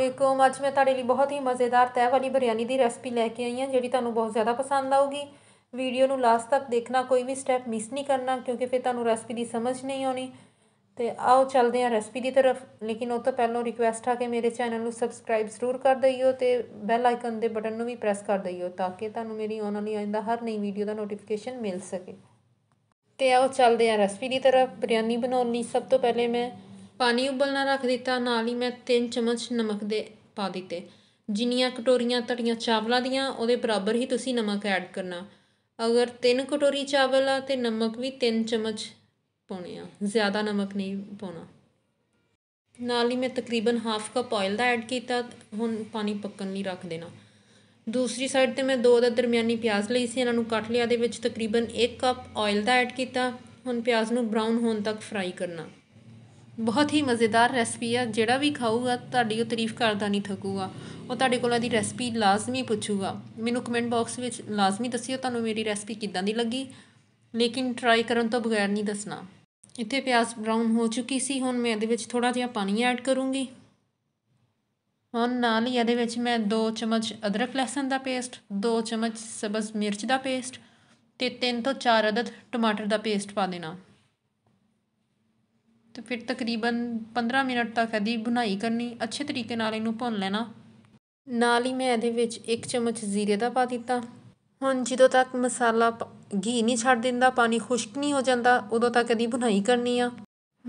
ਵੇਖੋ ਅੱਜ ਮੈਂ ਤੁਹਾਡੇ ਲਈ ਬਹੁਤ ਹੀ ਮਜ਼ੇਦਾਰ ਤਹਿ ਵਾਲੀ ਬਰੀਆਨੀ ਦੀ ਰੈਸਪੀ ਲੈ ਕੇ ਆਈ ਹਾਂ ਜਿਹੜੀ ਤੁਹਾਨੂੰ ਬਹੁਤ ਜ਼ਿਆਦਾ ਪਸੰਦ ਆਊਗੀ ਵੀਡੀਓ ਨੂੰ ਲਾਸਟ ਤੱਕ ਦੇਖਣਾ ਕੋਈ ਵੀ ਸਟੈਪ ਮਿਸ ਨਹੀਂ ਕਰਨਾ ਕਿਉਂਕਿ ਫਿਰ ਤੁਹਾਨੂੰ ਰੈਸਪੀ ਦੀ ਸਮਝ ਨਹੀਂ ਆਉਣੀ ਤੇ ਆਓ ਚੱਲਦੇ ਹਾਂ ਰੈਸਪੀ ਦੀ ਤਰਫ ਲੇਕਿਨ ਉਹ ਤੋਂ ਪਹਿਲਾਂ ਰਿਕੁਐਸਟ ਆ ਕਿ ਮੇਰੇ ਚੈਨਲ ਨੂੰ ਸਬਸਕ੍ਰਾਈਬ ਜ਼ਰੂਰ ਕਰ ਦਈਓ ਤੇ ਬੈਲ ਆਈਕਨ ਦੇ ਬਟਨ ਨੂੰ ਵੀ ਪ੍ਰੈਸ ਕਰ ਦਈਓ ਤਾਂ ਕਿ ਤੁਹਾਨੂੰ ਮੇਰੀ ਆਉਣ ਵਾਲੀ ਆਇੰਦਾ ਹਰ ਨਈ ਵੀਡੀਓ ਦਾ ਨੋਟੀਫਿਕੇਸ਼ਨ ਮਿਲ ਸਕੇ ਤੇ ਆਓ ਚੱਲਦੇ ਹਾਂ ਰੈਸਪੀ ਦੀ ਤਰਫ ਬਿਰਿਆਨੀ ਬਣਾਉਣ ਲਈ ਸਭ ਤੋਂ ਪਹਿਲੇ ਮੈਂ ਪਾਣੀ ਉਬਲਣਾ ਰੱਖ ਦਿੱਤਾ ਨਾਲ ਹੀ ਮੈਂ ਤਿੰਨ ਚਮਚ ਨਮਕ ਦੇ ਪਾ ਦਿੱਤੇ ਜਿੰਨੀਆਂ ਕਟੋਰੀਆਂ ਤੜੀਆਂ ਚਾਵਲਾਂ ਦੀਆਂ ਉਹਦੇ ਬਰਾਬਰ ਹੀ ਤੁਸੀਂ ਨਮਕ ਐਡ ਕਰਨਾ ਅਗਰ ਤਿੰਨ ਕਟੋਰੀ ਚਾਵਲ ਆ ਤੇ ਨਮਕ ਵੀ ਤਿੰਨ ਚਮਚ ਪਾਉਣੇ ਆ ਜ਼ਿਆਦਾ ਨਮਕ ਨਹੀਂ ਪਾਉਣਾ ਨਾਲ ਹੀ ਮੈਂ ਤਕਰੀਬਨ ਹਾਫ ਕੱਪ ਆਇਲ ਦਾ ਐਡ ਕੀਤਾ ਹੁਣ ਪਾਣੀ ਪੱਕਣ ਲਈ ਰੱਖ ਦੇਣਾ ਦੂਸਰੀ ਸਾਈਡ ਤੇ ਮੈਂ ਦੋ ਦਾ ਦਰਮਿਆਨੀ ਪਿਆਜ਼ ਲਈ ਸੀ ਇਹਨਾਂ ਨੂੰ ਕੱਟ ਲਿਆ ਦੇ ਵਿੱਚ ਤਕਰੀਬਨ 1 ਕੱਪ ਆਇਲ ਦਾ ਐਡ ਕੀਤਾ ਹੁਣ ਪਿਆਜ਼ ਨੂੰ ਬ੍ਰਾਊਨ ਹੋਣ ਤੱਕ ਫਰਾਈ ਕਰਨਾ ਬਹੁਤ ਹੀ ਮਜ਼ੇਦਾਰ ਰੈਸਪੀ ਆ ਜਿਹੜਾ ਵੀ ਖਾਊਗਾ ਤੁਹਾਡੀ ਉਹ ਤਾਰੀਫ ਕਰਦਾ ਨਹੀਂ ਥਕੂਗਾ ਉਹ ਤੁਹਾਡੇ ਕੋਲੋਂ ਦੀ ਰੈਸਪੀ ਲਾਜ਼ਮੀ ਪੁੱਛੂਗਾ ਮੈਨੂੰ ਕਮੈਂਟ ਬਾਕਸ ਵਿੱਚ ਲਾਜ਼ਮੀ ਦੱਸਿਓ ਤੁਹਾਨੂੰ ਮੇਰੀ ਰੈਸਪੀ ਕਿੱਦਾਂ ਦੀ ਲੱਗੀ ਲੇਕਿਨ ਟਰਾਈ ਕਰਨ ਤੋਂ ਬਗੈਰ ਨਹੀਂ ਦੱਸਣਾ ਇੱਥੇ ਪਿਆਜ਼ ਬਰਾਊਨ ਹੋ ਚੁੱਕੀ ਸੀ ਹੁਣ ਮੈਂ ਇਹਦੇ ਵਿੱਚ ਥੋੜਾ ਜਿਹਾ ਪਾਣੀ ਐਡ ਕਰੂੰਗੀ ਹੁਣ ਨਾਲ ਹੀ ਇਹਦੇ ਵਿੱਚ ਮੈਂ 2 ਚਮਚ ਅਦਰਕ ਲਹਿਸਨ ਦਾ ਪੇਸਟ 2 ਚਮਚ ਸਬਜ਼ ਮਿਰਚ ਦਾ ਪੇਸਟ ਤੇ 3 ਤੋਂ 4 ਅਦਦ ਟਮਾਟਰ ਦਾ ਪੇਸਟ ਪਾ ਦੇਣਾ ਤੇ ਫਿਰ ਤਕਰੀਬਨ 15 ਮਿੰਟ ਤੱਕ ਇਹਦੀ ਬੁਨਾਈ ਕਰਨੀ ਅੱਛੇ ਤਰੀਕੇ ਨਾਲ ਇਹਨੂੰ ਭੁੰਨ ਲੈਣਾ ਨਾਲ ਹੀ ਮੈਂ ਇਹਦੇ ਵਿੱਚ ਇੱਕ ਚਮਚ ਜ਼ੀਰੇ ਦਾ ਪਾ ਦਿੱਤਾ ਹੁਣ ਜਦੋਂ ਤੱਕ ਮਸਾਲਾ ਘੀ ਨਹੀਂ ਛੱਡ ਦਿੰਦਾ ਪਾਣੀ ਖੁਸ਼ਕ ਨਹੀਂ ਹੋ ਜਾਂਦਾ ਉਦੋਂ ਤੱਕ ਇਹਦੀ ਬੁਨਾਈ ਕਰਨੀ ਆ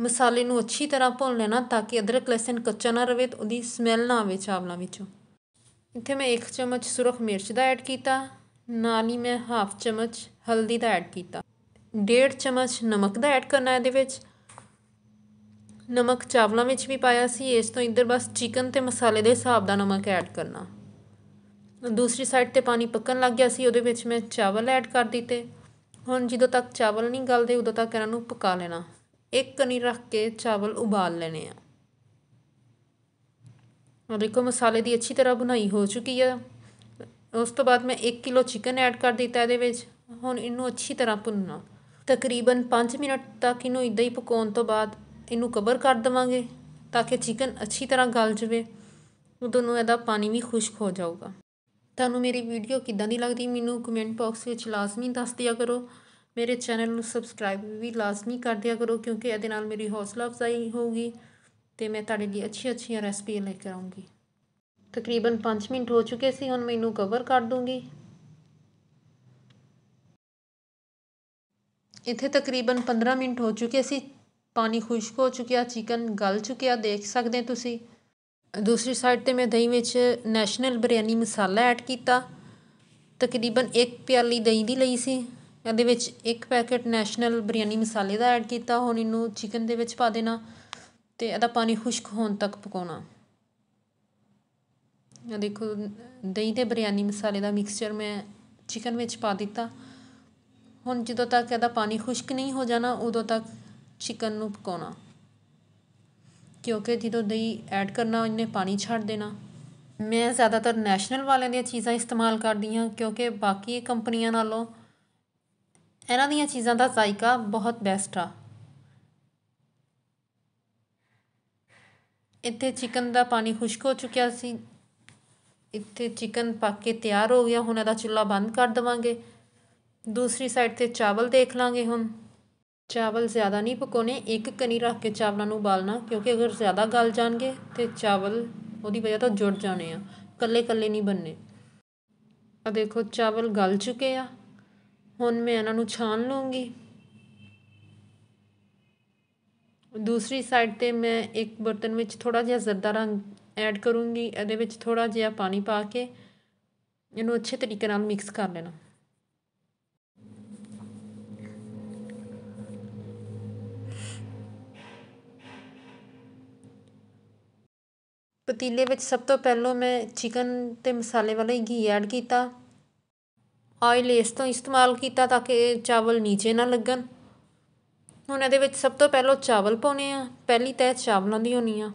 ਮਸਾਲੇ ਨੂੰ ਅੱਛੀ ਤਰ੍ਹਾਂ ਭੁੰਨ ਲੈਣਾ ਤਾਂ ਕਿ ਅਦਰਕ ਲਸਣ ਕੱਚਾ ਨਾ ਰਵੇ ਤੇ ਉਹਦੀ ਸਮੈਲ ਨਾ ਆਵੇ ਚਾਵਲਾਂ ਵਿੱਚੋਂ ਇੱਥੇ ਮੈਂ 1 ਚਮਚ ਸੁਰਖ ਮਿਰਚ ਦਾ ਐਡ ਕੀਤਾ ਨਾਲ ਹੀ ਮੈਂ ਹਾਫ ਚਮਚ ਹਲਦੀ ਦਾ ਐਡ ਕੀਤਾ 1.5 ਚਮਚ ਨਮਕ ਦਾ ਐਡ ਕਰਨਾ ਹੈ ਇਹਦੇ ਵਿੱਚ ਨਮਕ ਚਾਵਲਾਂ ਵਿੱਚ ਵੀ ਪਾਇਆ ਸੀ ਇਸ ਤੋਂ ਇੱਧਰ ਬਸ ਚਿਕਨ ਤੇ ਮਸਾਲੇ ਦੇ ਹਿਸਾਬ ਦਾ ਨਮਕ ਐਡ ਕਰਨਾ ਦੂਸਰੀ ਸਾਈਡ ਤੇ ਪਾਣੀ ਪੱਕਣ ਲੱਗ ਗਿਆ ਸੀ ਉਹਦੇ ਵਿੱਚ ਮੈਂ ਚਾਵਲ ਐਡ ਕਰ ਦਿੱਤੇ ਹੁਣ ਜਦੋਂ ਤੱਕ ਚਾਵਲ ਨਹੀਂ ਗਲਦੇ ਉਦੋਂ ਤੱਕ ਇਹਨਾਂ ਨੂੰ ਪਕਾ ਲੈਣਾ ਇੱਕ ਕਨੀ ਰੱਖ ਕੇ ਚਾਵਲ ਉਬਾਲ ਲੈਣੇ ਆ ਔਰ ਦੇਖੋ ਮਸਾਲੇ ਦੀ ਅੱਛੀ ਤਰ੍ਹਾਂ ਬੁਨਾਈ ਹੋ ਚੁੱਕੀ ਆ ਉਸ ਤੋਂ ਬਾਅਦ ਮੈਂ 1 ਕਿਲੋ ਚਿਕਨ ਐਡ ਕਰ ਦਿੱਤਾ ਇਹਦੇ ਵਿੱਚ ਹੁਣ ਇਹਨੂੰ ਅੱਛੀ ਤਰ੍ਹਾਂ ਭੁੰਨਣਾ ਤਕਰੀਬਨ 5 ਮਿੰਟ ਤੱਕ ਇਹਨੂੰ ਇਦਾਂ ਹੀ ਪਕਾਉਣ ਤੋਂ ਬਾਅਦ ਇਹਨੂੰ ਕਵਰ ਕਰ ਦਵਾਂਗੇ ਤਾਂ ਕਿ ਚਿਕਨ ਅੱਛੀ ਤਰ੍ਹਾਂ ਗਲ ਜਵੇ ਉਦੋਂ ਨੂੰ ਇਹਦਾ ਪਾਣੀ ਵੀ ਖੁਸ਼ਕ ਹੋ ਜਾਊਗਾ ਤੁਹਾਨੂੰ ਮੇਰੀ ਵੀਡੀਓ ਕਿੱਦਾਂ ਦੀ ਲੱਗਦੀ ਮੈਨੂੰ ਕਮੈਂਟ ਬਾਕਸ ਵਿੱਚ ਲਾਜ਼ਮੀ ਦੱਸ ਦਿਆ ਕਰੋ ਮੇਰੇ ਚੈਨਲ ਨੂੰ ਸਬਸਕ੍ਰਾਈਬ ਵੀ ਲਾਜ਼ਮੀ ਕਰ ਦਿਆ ਕਰੋ ਕਿਉਂਕਿ ਇਹਦੇ ਨਾਲ ਮੇਰੀ ਹੌਸਲਾ ਅਫਜ਼ਾਈ ਹੋਊਗੀ ਤੇ ਮੈਂ ਤੁਹਾਡੇ ਲਈ ਅੱਛੀ ਅੱਛੀਆਂ ਰੈਸਪੀ ਲੈ ਕੇ ਆਉਂਗੀ ਤਕਰੀਬਨ 5 ਮਿੰਟ ਹੋ ਚੁੱਕੇ ਸੀ ਹੁਣ ਮੈਨੂੰ ਕਵਰ ਕਰ ਦੂੰਗੀ ਇੱਥੇ ਤਕਰੀਬਨ 15 ਮਿੰਟ ਹੋ ਚੁੱਕੇ ਸੀ ਪਾਣੀ ਖੁਸ਼ਕ ਹੋ ਚੁੱਕਿਆ ਚਿਕਨ ਗਲ ਚੁੱਕਿਆ ਦੇਖ ਸਕਦੇ ਤੁਸੀਂ ਦੂਸਰੀ ਸਾਈਡ ਤੇ ਮੈਂ ਦਹੀਂ ਵਿੱਚ ਨੈਸ਼ਨਲ ਬਿਰਿਆਨੀ ਮਸਾਲਾ ਐਡ ਕੀਤਾ ਤਕਰੀਬਨ ਇੱਕ ਪਿਆਲੀ ਦਹੀਂ ਦੀ ਲਈ ਸੀ ਇਹਦੇ ਵਿੱਚ ਇੱਕ ਪੈਕੇਟ ਨੈਸ਼ਨਲ ਬਿਰਿਆਨੀ ਮਸਾਲੇ ਦਾ ਐਡ ਕੀਤਾ ਹੁਣ ਇਹਨੂੰ ਚਿਕਨ ਦੇ ਵਿੱਚ ਪਾ ਦੇਣਾ ਤੇ ਇਹਦਾ ਪਾਣੀ ਖੁਸ਼ਕ ਹੋਣ ਤੱਕ ਪਕਾਉਣਾ ਇਹ ਦੇਖੋ ਦਹੀਂ ਤੇ ਬਿਰਿਆਨੀ ਮਸਾਲੇ ਦਾ ਮਿਕਸਚਰ ਮੈਂ ਚਿਕਨ ਵਿੱਚ ਪਾ ਦਿੱਤਾ ਹੁਣ ਜਦੋਂ ਤੱਕ ਇਹਦਾ ਪਾਣੀ ਖੁਸ਼ਕ ਨਹੀਂ ਹੋ ਜਾਣਾ ਉਦੋਂ ਤੱਕ ਚਿਕਨ ਨੂੰ ਪਕਾਉਣਾ ਕਿਉਂਕਿ ਜਦੋਂ ਦਹੀਂ ਐਡ ਕਰਨਾ ਉਹਨੇ ਪਾਣੀ ਛੱਡ ਦੇਣਾ ਮੈਂ ਜ਼ਿਆਦਾਤਰ ਨੈਸ਼ਨਲ ਵਾਲਿਆਂ ਦੀਆਂ ਚੀਜ਼ਾਂ ਇਸਤੇਮਾਲ ਕਰਦੀ ਹਾਂ ਕਿਉਂਕਿ ਬਾਕੀ ਕੰਪਨੀਆਂ ਨਾਲੋਂ ਇਹਨਾਂ ਦੀਆਂ ਚੀਜ਼ਾਂ ਦਾ ਜ਼ਾਇਕਾ ਬਹੁਤ ਬੈਸਟ ਆ ਇੱਥੇ ਚਿਕਨ ਦਾ ਪਾਣੀ ਖੁਸ਼ਕ ਹੋ ਚੁੱਕਿਆ ਸੀ ਇੱਥੇ ਚਿਕਨ ਪੱਕ ਕੇ ਤਿਆਰ ਹੋ ਗਿਆ ਹੁਣ ਇਹਦਾ ਚੁੱਲ੍ਹਾ ਬੰਦ ਕਰ ਦਵਾਂਗੇ ਦੂਸਰੀ ਸਾਈਡ ਤੇ ਚਾਵਲ ਦੇਖ ਲਾਂਗੇ ਹੁਣ ਚਾਵਲ ਜ਼ਿਆਦਾ ਨਹੀਂ ਪਕਾਉਣੇ ਇੱਕ ਕਨੀ ਰੱਖ ਕੇ ਚਾਵਲਾਂ ਨੂੰ ਉਬਾਲਣਾ ਕਿਉਂਕਿ ਅਗਰ ਜ਼ਿਆਦਾ ਗਲ ਜਾਣਗੇ ਤੇ ਚਾਵਲ ਉਹਦੀ ਵਜ੍ਹਾ ਤੋਂ ਜੁੜ ਜਾਣੇ ਆ ਇਕੱਲੇ ਇਕੱਲੇ ਨਹੀਂ ਬੰਨੇ ਆ ਦੇਖੋ ਚਾਵਲ ਗਲ ਚੁੱਕੇ ਆ ਹੁਣ ਮੈਂ ਇਹਨਾਂ ਨੂੰ ਛਾਣ ਲਵਾਂਗੀ ਦੂਸਰੀ ਸਾਈਡ ਤੇ ਮੈਂ ਇੱਕ ਬਰਤਨ ਵਿੱਚ ਥੋੜਾ ਜਿਹਾ ਜ਼ਰਦਾ ਰੰਗ ਐਡ ਕਰੂੰਗੀ ਇਹਦੇ ਵਿੱਚ ਥੋੜਾ ਜਿਹਾ ਪਾਣੀ ਪਾ ਕੇ ਇਹਨੂੰ ਅੱਛੇ ਤਰੀਕੇ ਨਾਲ ਮਿਕਸ ਕਰ ਲੈਣਾ ਪਤੀਲੇ ਵਿੱਚ ਸਭ ਤੋਂ ਪਹਿਲਾਂ ਮੈਂ ਚਿਕਨ ਤੇ ਮਸਾਲੇ ਵਾਲਾ ਹੀ ਘੀ ਐਡ ਕੀਤਾ ਆਇਲ ਇਸ ਤੋਂ ਇਸਤੇਮਾਲ ਕੀਤਾ ਤਾਂ ਕਿ ਚਾਵਲ ਨੀਚੇ ਨਾ ਲੱਗਣ ਹੁਣ ਇਹਦੇ ਵਿੱਚ ਸਭ ਤੋਂ ਪਹਿਲਾਂ ਚਾਵਲ ਪਾਉਣੇ ਆ ਪਹਿਲੀ ਤਹਿ ਚਾਵਲਾਂ ਦੀ ਹੋਣੀ ਆ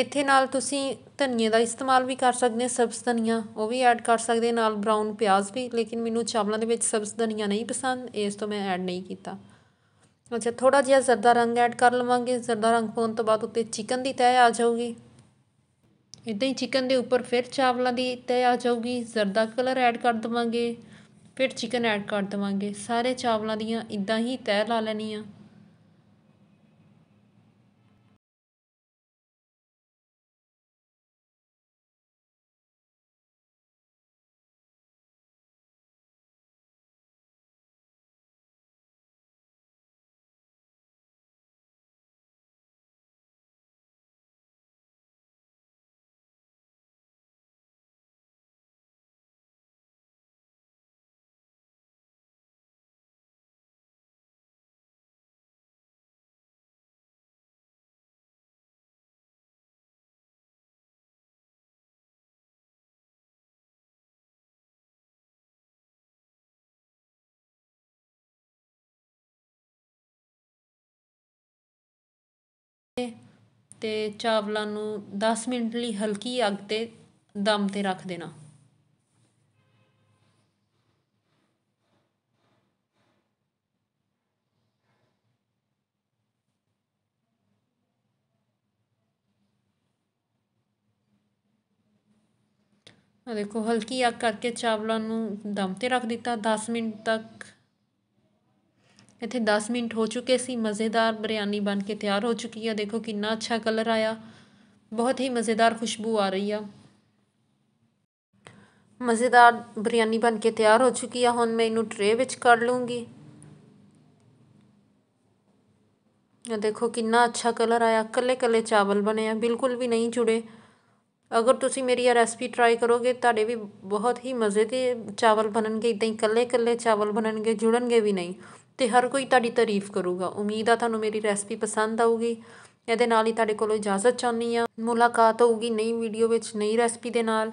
ਇੱਥੇ ਨਾਲ ਤੁਸੀਂ ਧਨੀਏ ਦਾ ਇਸਤੇਮਾਲ ਵੀ ਕਰ ਸਕਦੇ ਹੋ ਸਬਜ਼ ਧਨੀਆ ਉਹ ਵੀ ਐਡ ਕਰ ਸਕਦੇ ਨਾਲ ਬ੍ਰਾਊਨ ਪਿਆਜ਼ ਵੀ ਲੇਕਿਨ ਮੈਨੂੰ ਚਾਵਲਾਂ ਦੇ ਵਿੱਚ ਸਬਜ਼ ਧਨੀਆ ਨਹੀਂ ਪਸੰਦ ਇਸ ਤੋਂ ਮੈਂ ਐਡ ਨਹੀਂ ਕੀਤਾ ਅੱਛਾ ਥੋੜਾ ਜਿਹਾ ਜ਼ਰਦਾ ਰੰਗ ਐਡ ਕਰ ਲਵਾਂਗੇ ਜ਼ਰਦਾ ਰੰਗ ਪਾਉਣ ਤੋਂ ਬਾਅਦ ਉੱਤੇ ਚਿਕਨ ਦੀ ਤਹਿ ਆ ਜਾਊਗੀ ਇਦਾਂ ਹੀ ਚਿਕਨ ਦੇ ਉੱਪਰ ਫਿਰ ਚਾਵਲਾਂ ਦੀ ਤੇ ਆ ਜਾਊਗੀ ਜ਼ਰਦਾ ਕਲਰ ਐਡ ਕਰ ਦਵਾਂਗੇ ਫਿਰ ਚਿਕਨ ਐਡ ਕਰ ਦਵਾਂਗੇ ਸਾਰੇ ਚਾਵਲਾਂ ਦੀਆਂ ਇਦਾਂ ਹੀ ਤਹਿ ਲਾ ਲੈਣੀ ਆ ਤੇ ਚਾਵਲਾਂ ਨੂੰ 10 ਮਿੰਟ ਲਈ ਹਲਕੀ ਅੱਗ 'ਤੇ ਦਮ 'ਤੇ ਰੱਖ ਦੇਣਾ ਆ ਦੇਖੋ ਹਲਕੀ ਅੱਗ ਕਰਕੇ ਚਾਵਲਾਂ ਨੂੰ ਦਮ 'ਤੇ ਰੱਖ ਦਿੱਤਾ 10 ਮਿੰਟ ਤੱਕ ਇੱਥੇ 10 ਮਿੰਟ ਹੋ ਚੁੱਕੇ ਸੀ ਮਜ਼ੇਦਾਰ ਬਰੀਆਨੀ ਬਣ ਕੇ ਤਿਆਰ ਹੋ ਚੁੱਕੀ ਆ ਦੇਖੋ ਕਿੰਨਾ ਅੱਛਾ ਕਲਰ ਆਇਆ ਬਹੁਤ ਹੀ ਮਜ਼ੇਦਾਰ ਖੁਸ਼ਬੂ ਆ ਰਹੀ ਆ ਮਜ਼ੇਦਾਰ ਬਰੀਆਨੀ ਬਣ ਕੇ ਤਿਆਰ ਹੋ ਚੁੱਕੀ ਆ ਹੁਣ ਮੈਂ ਇਹਨੂੰ ਟਰੇ ਵਿੱਚ ਕੱਢ ਲੂੰਗੀ ਇਹ ਦੇਖੋ ਕਿੰਨਾ ਅੱਛਾ ਕਲਰ ਆਇਆ ਕੱਲੇ ਕੱਲੇ ਚਾਵਲ ਬਣੇ ਆ ਬਿਲਕੁਲ ਵੀ ਨਹੀਂ ਜੁੜੇ ਅਗਰ ਤੁਸੀਂ ਮੇਰੀ ਇਹ ਰੈਸਪੀ ਟਰਾਈ ਕਰੋਗੇ ਤੁਹਾਡੇ ਵੀ ਬਹੁਤ ਹੀ ਮਜ਼ੇ ਦੇ ਚਾਵਲ ਬਣਨਗੇ ਇਦਾਂ ਹੀ ਕੱਲੇ ਕੱਲੇ ਚਾਵਲ ਬਣਨਗੇ ਜੁੜਨਗੇ ਵੀ ਨਹੀਂ ਤੇ ਹਰ ਕੋਈ ਤੁਹਾਡੀ ਤਾਰੀਫ ਕਰੂਗਾ ਉਮੀਦ ਆ ਤੁਹਾਨੂੰ ਮੇਰੀ ਰੈਸਪੀ ਪਸੰਦ ਆਊਗੀ ਇਹਦੇ ਨਾਲ ਹੀ ਤੁਹਾਡੇ ਕੋਲੋਂ ਇਜਾਜ਼ਤ ਚਾਹੁੰਦੀ ਆ ਮੁਲਾਕਾਤ ਹੋਊਗੀ ਨਈ ਵੀਡੀਓ ਵਿੱਚ ਨਈ ਰੈਸਪੀ ਦੇ ਨਾਲ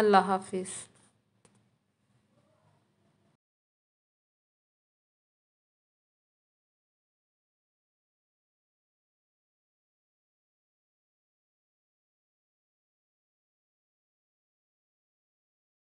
ਅੱਲਾ ਹਾਫਿਜ਼